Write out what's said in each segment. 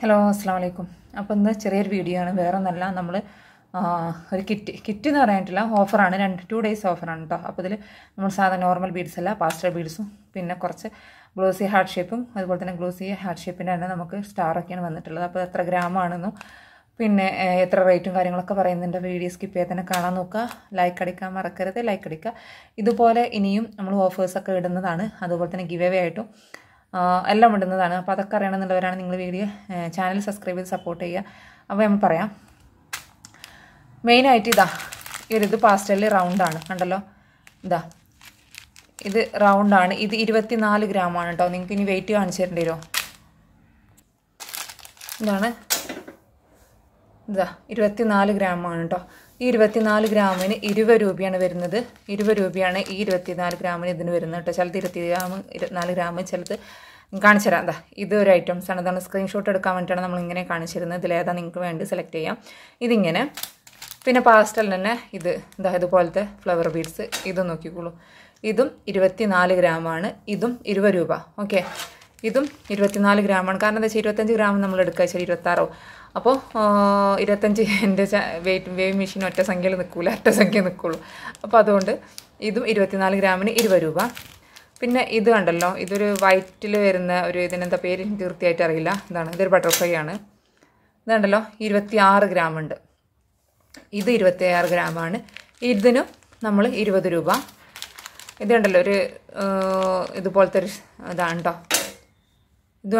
hello അസ്സാം വലൈക്കും അപ്പോൾ ഇന്ന് ചെറിയൊരു വീഡിയോ ആണ് വേറെ ഒന്നല്ല നമ്മൾ ഒരു കിറ്റ് കിറ്റ് എന്ന് പറയാനിട്ടില്ല ഓഫറാണ് രണ്ട് ടു ഡേയ്സ് ഓഫറാണ് കേട്ടോ അപ്പോൾ ഇതിൽ നമ്മൾ സാധാരണ നോർമൽ ബീഡ്സ് അല്ല പാസ്റ്റർ ബീഡ്സും പിന്നെ കുറച്ച് ഗ്ലോസി ഹാർഡ് ഷേപ്പും അതുപോലെ തന്നെ ഗ്ലോസി ഹാർഡ് ഷേപ്പിൻ്റെ തന്നെ നമുക്ക് സ്റ്റാറൊക്കെയാണ് വന്നിട്ടുള്ളത് അപ്പോൾ എത്ര ഗ്രാമാണെന്നും പിന്നെ എത്ര റേറ്റും കാര്യങ്ങളൊക്കെ പറയുന്നുണ്ട് വീഡിയോ സ്കിപ്പ് ചെയ്യാൻ തന്നെ കാണാൻ നോക്കുക ലൈക്ക് അടിക്കാൻ മറക്കരുത് ലൈക്ക് അടിക്കുക ഇതുപോലെ ഇനിയും നമ്മൾ ഓഫേഴ്സൊക്കെ ഇടുന്നതാണ് അതുപോലെ തന്നെ ഗിവ് അവേ ആയിട്ടും എല്ലാം ഇടുന്നതാണ് അപ്പോൾ അതൊക്കെ അറിയണമെന്നുള്ളവരാണ് നിങ്ങൾ വീഡിയോ ചാനൽ സബ്സ്ക്രൈബ് ചെയ്ത് സപ്പോർട്ട് ചെയ്യുക അപ്പോൾ നമ്മൾ പറയാം മെയിനായിട്ട് ഇതാ ഈ ഒരു ഇത് പാസ്റ്റലിൽ റൗണ്ടാണ് കണ്ടല്ലോ ഇതാ ഇത് റൗണ്ടാണ് ഇത് ഇരുപത്തിനാല് ഗ്രാമാണ് കേട്ടോ നിങ്ങൾക്ക് ഇനി വെയിറ്റ് കാണിച്ചു തരേണ്ടി വരുമോ ഇതാണ് ഇതാ ഇരുപത്തിനാല് ഗ്രാമാണ് കേട്ടോ ഈ ഇരുപത്തിനാല് ഗ്രാമിന് ഇരുപത് രൂപയാണ് വരുന്നത് ഇരുപത് രൂപയാണ് ഈ ഇരുപത്തിനാല് ഗ്രാമിന് ഇതിന് വരുന്നത് കേട്ടോ ചിലത് ഇരുപത്തി ഗ്രാമ് ഇരുപത്തിനാല് ഗ്രാം ചിലത് കാണിച്ചു തരാം അതാ ഇതൊരു ഐറ്റംസ് ആണ് ഇതാണ് സ്ക്രീൻഷോട്ട് എടുക്കാൻ വേണ്ടിയിട്ടാണ് ഇങ്ങനെ കാണിച്ചിരുന്നത് ഇതിലേതാ നിങ്ങൾക്ക് വേണ്ടി സെലക്ട് ചെയ്യാം ഇതിങ്ങനെ പിന്നെ പാസ്റ്റൽ തന്നെ ഇത് എന്താ ഇതുപോലത്തെ ഫ്ലവർ ബീഡ്സ് ഇത് നോക്കിക്കോളൂ ഇതും നാല് ഗ്രാമാണ് ഇതും ഇരുപത് രൂപ ഓക്കെ ഇതും ഇരുപത്തിനാല് ഗ്രാമാണ് കാരണം എന്താ വെച്ചാൽ ഇരുപത്തഞ്ച് ഗ്രാം നമ്മൾ എടുക്കുക വെച്ചാൽ ഇരുപത്താറോ അപ്പോൾ ഇരുപത്തഞ്ച് എൻ്റെ വെയിറ്റ് വേവ് മെഷീൻ ഒറ്റ സംഖ്യയിൽ നിൽക്കില്ല ഒറ്റ സംഖ്യ നിൽക്കുള്ളൂ അപ്പോൾ അതുകൊണ്ട് ഇതും ഇരുപത്തിനാല് ഗ്രാമിന് ഇരുപത് രൂപ പിന്നെ ഇത് കണ്ടല്ലോ ഇതൊരു വൈറ്റിൽ വരുന്ന ഒരു ഇതിനെന്താ പേര് എനിക്ക് കൃത്യമായിട്ട് അറിയില്ല ഇതാണ് ഇതൊരു ബട്ടർഫ്ലൈ ആണ് ഇതുണ്ടല്ലോ ഇരുപത്തി ആറ് ഗ്രാം ഉണ്ട് ഇത് ഇരുപത്തി ആറ് ഗ്രാമാണ് ഇതിനും നമ്മൾ ഇരുപത് രൂപ ഇതുണ്ടല്ലോ ഒരു ഇതുപോലത്തെ ഒരു ഇതാണ് കേട്ടോ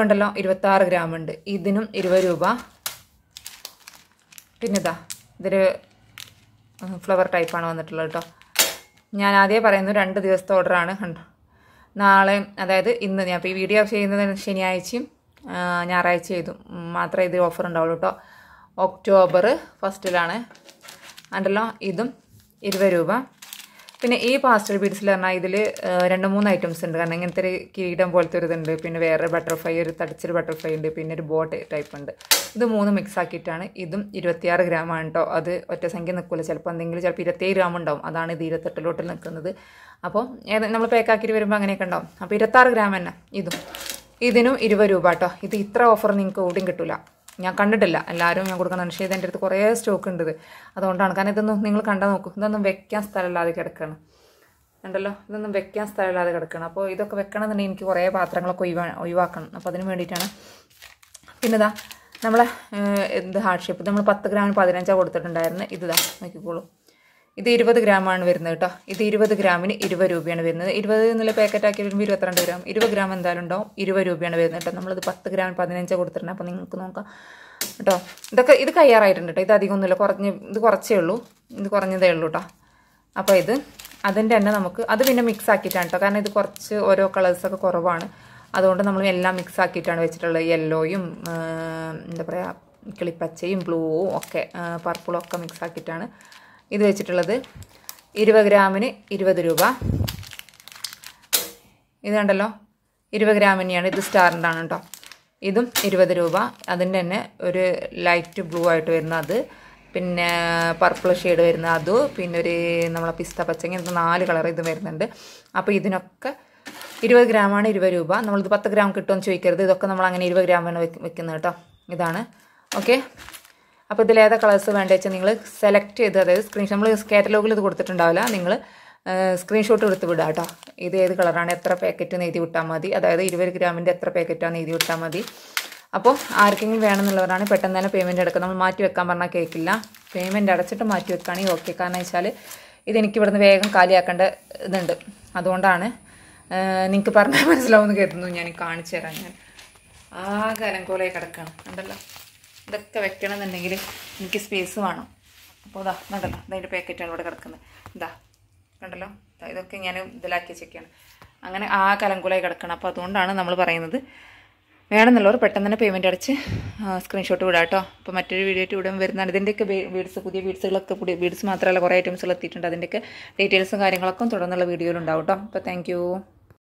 കണ്ടല്ലോ ഇരുപത്താറ് ഗ്രാം ഉണ്ട് ഇതിനും ഇരുപത് രൂപ പിന്നെ ഇതാ ഇതൊരു ഫ്ലവർ ടൈപ്പാണ് വന്നിട്ടുള്ളത് കേട്ടോ ഞാൻ ആദ്യമേ പറയുന്നു രണ്ട് ദിവസത്തെ ഓർഡറാണ് കണ്ടോ നാളെ അതായത് ഇന്ന് ഞാൻ ഇപ്പോൾ ഈ വീഡിയോ ചെയ്യുന്നത് ശനിയാഴ്ചയും ഞായറാഴ്ച ചെയ്തു മാത്രമേ ഇത് ഓഫർ ഉണ്ടാവുള്ളൂ കേട്ടോ ഒക്ടോബർ ഫസ്റ്റിലാണ് ഉണ്ടല്ലോ ഇതും ഇരുപത് രൂപ പിന്നെ ഈ പാസ്റ്റർ ബീഡ്സിൽ പറഞ്ഞാൽ ഇതിൽ രണ്ട് മൂന്ന് ഐറ്റംസ് ഉണ്ട് കാരണം ഇങ്ങനത്തെ ഒരു കിരീടം പോലത്തെ ഒരു ഇതുണ്ട് പിന്നെ വേറെ ബട്ടർഫ്ലൈ ഒരു തടിച്ചൊരു ബട്ടർഫ്ലൈ ഉണ്ട് പിന്നെ ഒരു ബോട്ട് ടൈപ്പ് ഉണ്ട് ഇത് മൂന്ന് മിക്സ് ആക്കിയിട്ടാണ് ഇതും ഇരുപത്തിയാറ് ആണ് കേട്ടോ അത് ഒറ്റ സംഖ്യ നിൽക്കില്ല ചിലപ്പോൾ എന്തെങ്കിലും ചിലപ്പോൾ ഇരുപത്തേഴ് ഗ്രാം ഉണ്ടാവും അതാണ് ഇത് ഇരുപത്തെട്ടിലോട്ടിൽ നിൽക്കുന്നത് അപ്പോൾ ഏത് നമ്മൾ പാക്കാക്കിയിട്ട് വരുമ്പോൾ അങ്ങനെയൊക്കെ ഉണ്ടാവും അപ്പോൾ ഇരുപത്താറ് ഗ്രാം തന്നെ ഇതും ഇതിനും ഇരുപത് രൂപ കേട്ടോ ഇത് ഇത്ര ഓഫർ നിങ്ങൾക്ക് ഓടും കിട്ടില്ല ഞാൻ കണ്ടിട്ടില്ല എല്ലാവരും ഞാൻ കൊടുക്കുന്ന പക്ഷേ എൻ്റെ അടുത്ത് കുറേ സ്റ്റോക്ക് ഉണ്ട് അതുകൊണ്ടാണ് കാരണം ഇതൊന്നും നിങ്ങൾ കണ്ടാൽ നോക്കൂ ഇതൊന്നും വെക്കാൻ സ്ഥലമില്ലാതെ കിടക്കുകയാണ് ഉണ്ടല്ലോ ഇതൊന്നും വെക്കാൻ സ്ഥലമില്ലാതെ കിടക്കുകയാണ് അപ്പോൾ ഇതൊക്കെ വെക്കണമെന്നുണ്ടെങ്കിൽ എനിക്ക് കുറേ പാത്രങ്ങളൊക്കെ ഒഴിവാ ഒഴിവാക്കണം അപ്പോൾ അതിന് വേണ്ടിയിട്ടാണ് പിന്നെ ഇതാ നമ്മളെ എന്ത് ഹാർഡ് ഷേപ്പ് നമ്മൾ പത്ത് ഗ്രാമിന് പതിനഞ്ചാണ് കൊടുത്തിട്ടുണ്ടായിരുന്നത് ഇതാ നോക്കിക്കോളൂ ഇത് ഇരുപത് ഗ്രാമാണ് വരുന്നത് കേട്ടോ ഇത് ഇരുപത് ഗ്രാമിന് ഇരുപത് രൂപയാണ് വരുന്നത് ഇരുപത് എന്നുള്ള ആക്കി വരുമ്പോൾ ഇരുപത്തിരണ്ട് ഗ്രാം ഇരുപത് ഗ്രാം എന്തായാലും ഉണ്ടാവും ഇരുപത് രൂപയാണ് വരുന്നത് കേട്ടോ നമ്മളിത് പത്ത് ഗ്രാം പതിനഞ്ച് കൊടുത്തിട്ടുണ്ട് അപ്പോൾ നിങ്ങൾക്ക് നോക്കാം കേട്ടോ ഇതൊക്കെ ഇത് കയ്യാറായിട്ടുണ്ട് കേട്ടോ ഇത് അധികമൊന്നുമില്ല കുറഞ്ഞ് ഇത് കുറച്ചേ ഉള്ളൂ ഇത് കുറഞ്ഞതേ ഉള്ളൂ കേട്ടോ അപ്പോൾ ഇത് അതിൻ്റെ തന്നെ നമുക്ക് അത് പിന്നെ മിക്സ് ആക്കിയിട്ടാണ് കേട്ടോ കാരണം ഇത് കുറച്ച് ഓരോ കളേഴ്സൊക്കെ കുറവാണ് അതുകൊണ്ട് നമ്മൾ എല്ലാം മിക്സ് ആക്കിയിട്ടാണ് വെച്ചിട്ടുള്ളത് യെല്ലോയും എന്താ പറയുക കിളിപ്പച്ചയും ബ്ലൂവും ഒക്കെ പർപ്പിളും ഒക്കെ മിക്സ് ആക്കിയിട്ടാണ് ഇത് വെച്ചിട്ടുള്ളത് ഇരുപത് ഗ്രാമിന് ഇരുപത് രൂപ ഇത് കണ്ടല്ലോ ഇരുപത് ഗ്രാമിനെയാണ് ഇത് സ്റ്റാറിൻ്റെ ആണ് കേട്ടോ ഇതും ഇരുപത് രൂപ അതിൻ്റെ തന്നെ ഒരു ലൈറ്റ് ബ്ലൂ ആയിട്ട് വരുന്ന അത് പിന്നെ പർപ്പിൾ ഷെയ്ഡ് വരുന്ന അതും പിന്നെ ഒരു നമ്മളെ പിസ്ത പച്ച ഇങ്ങനത്തെ നാല് കളർ ഇത് വരുന്നുണ്ട് അപ്പോൾ ഇതിനൊക്കെ ഇരുപത് ഗ്രാമാണ് ഇരുപത് രൂപ നമ്മളിത് പത്ത് ഗ്രാം കിട്ടുമെന്ന് ചോദിക്കരുത് ഇതൊക്കെ നമ്മൾ അങ്ങനെ ഇരുപത് വേണം വെക്കുന്നത് കേട്ടോ ഇതാണ് ഓക്കെ അപ്പോൾ ഇതിൽ ഏതാ കളേഴ്സ് വേണ്ടത് വെച്ചാൽ നിങ്ങൾ സെലക്ട് ചെയ്ത് അതായത് സ്ക്രീൻഷോ നമ്മൾ കാറ്റലോഗിൽ ഇത് കൊടുത്തിട്ടുണ്ടാവില്ല നിങ്ങൾ സ്ക്രീൻഷോട്ട് എടുത്ത് വിടുക കേട്ടോ ഇത് ഏത് കളറാണ് എത്ര പാക്കറ്റ് നെയ്തി വിട്ടാൽ മതി അതായത് ഇരുപത് ഗ്രാമിൻ്റെ എത്ര പാക്കറ്റാണ് നെയ്തി വിട്ടാൽ മതി അപ്പോൾ ആർക്കെങ്കിലും വേണമെന്നുള്ളവരാണ് പെട്ടെന്ന് തന്നെ പേയ്മെൻറ്റ് എടുക്കുക നമ്മൾ മാറ്റി വെക്കാൻ പറഞ്ഞാൽ കേൾക്കില്ല പേയ്മെൻറ്റ് അടച്ചിട്ട് മാറ്റി വെക്കുകയാണെങ്കിൽ ഓക്കെ കാരണം വെച്ചാൽ ഇതെനിക്ക് ഇവിടുന്ന് വേഗം കാലിയാക്കേണ്ട ഇതുണ്ട് അതുകൊണ്ടാണ് നിങ്ങൾക്ക് പറഞ്ഞാൽ മനസ്സിലാവുമെന്ന് കരുതുന്നു ഞാൻ കാണിച്ചു തരാം ഞാൻ ആ കരം കോലയെ കിടക്കണം ഉണ്ടല്ലോ ഇതൊക്കെ വെക്കണമെന്നുണ്ടെങ്കിൽ എനിക്ക് സ്പേസ് വേണം അപ്പോൾ ഇതാ കണ്ടല്ലോ അതിൻ്റെ പാക്കറ്റാണ് ഇവിടെ കിടക്കുന്നത് ഇതാ കണ്ടല്ലോ ഇതൊക്കെ ഞാൻ ഇതിലാക്കി വെച്ചൊക്കെയാണ് അങ്ങനെ ആ കലങ്കുലായി കിടക്കണം അപ്പോൾ അതുകൊണ്ടാണ് നമ്മൾ പറയുന്നത് വേണമെന്നുള്ളവർ പെട്ടെന്ന് തന്നെ പേയ്മെൻറ്റ് അടച്ച് സ്ക്രീൻഷോട്ട് വിടാം കേട്ടോ അപ്പോൾ മറ്റൊരു വീഡിയോ ആയിട്ട് ഇവിടെ വരുന്നതാണ് ഇതിൻ്റെയൊക്കെ വീഡ്സ് പുതിയ വീഡ്സുകളൊക്കെ പുതിയ വീഡ്സ് മാത്രമല്ല കുറേ ഐറ്റംസുകൾ എത്തിയിട്ടുണ്ട് അതിൻ്റെയൊക്കെ ഡീറ്റെയിൽസും കാര്യങ്ങളൊക്കെ തുടർന്നുള്ള വീഡിയോയിലുണ്ടാവും കേട്ടോ അപ്പോൾ താങ്ക്